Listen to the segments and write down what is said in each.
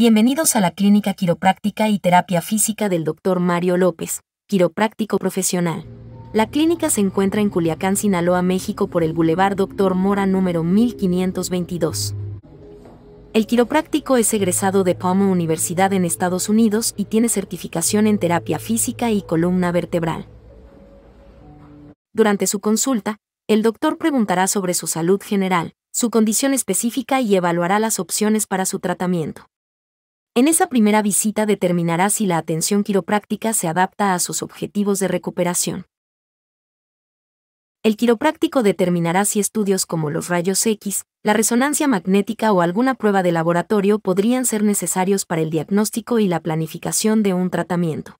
Bienvenidos a la Clínica Quiropráctica y Terapia Física del Dr. Mario López, quiropráctico profesional. La clínica se encuentra en Culiacán, Sinaloa, México, por el Boulevard Dr. Mora número 1522. El quiropráctico es egresado de Pomona Universidad en Estados Unidos y tiene certificación en terapia física y columna vertebral. Durante su consulta, el doctor preguntará sobre su salud general, su condición específica y evaluará las opciones para su tratamiento. En esa primera visita determinará si la atención quiropráctica se adapta a sus objetivos de recuperación. El quiropráctico determinará si estudios como los rayos X, la resonancia magnética o alguna prueba de laboratorio podrían ser necesarios para el diagnóstico y la planificación de un tratamiento.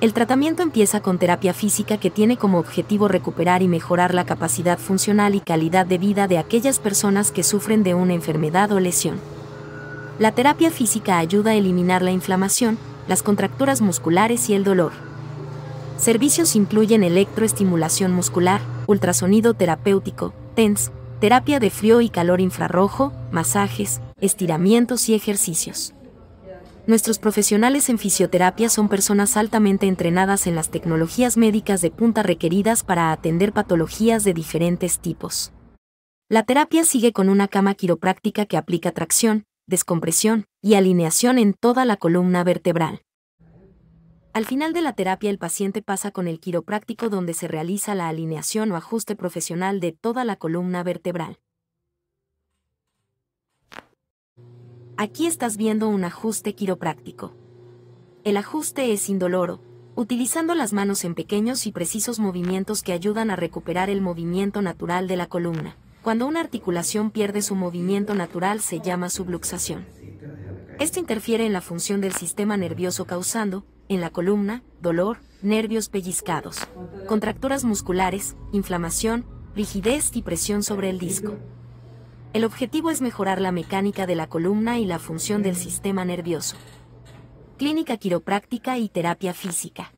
El tratamiento empieza con terapia física que tiene como objetivo recuperar y mejorar la capacidad funcional y calidad de vida de aquellas personas que sufren de una enfermedad o lesión. La terapia física ayuda a eliminar la inflamación, las contracturas musculares y el dolor. Servicios incluyen electroestimulación muscular, ultrasonido terapéutico, TENS, terapia de frío y calor infrarrojo, masajes, estiramientos y ejercicios. Nuestros profesionales en fisioterapia son personas altamente entrenadas en las tecnologías médicas de punta requeridas para atender patologías de diferentes tipos. La terapia sigue con una cama quiropráctica que aplica tracción, descompresión y alineación en toda la columna vertebral. Al final de la terapia el paciente pasa con el quiropráctico donde se realiza la alineación o ajuste profesional de toda la columna vertebral. Aquí estás viendo un ajuste quiropráctico. El ajuste es indoloro, utilizando las manos en pequeños y precisos movimientos que ayudan a recuperar el movimiento natural de la columna. Cuando una articulación pierde su movimiento natural se llama subluxación. Esto interfiere en la función del sistema nervioso causando, en la columna, dolor, nervios pellizcados, contracturas musculares, inflamación, rigidez y presión sobre el disco. El objetivo es mejorar la mecánica de la columna y la función del sistema nervioso. Clínica quiropráctica y terapia física.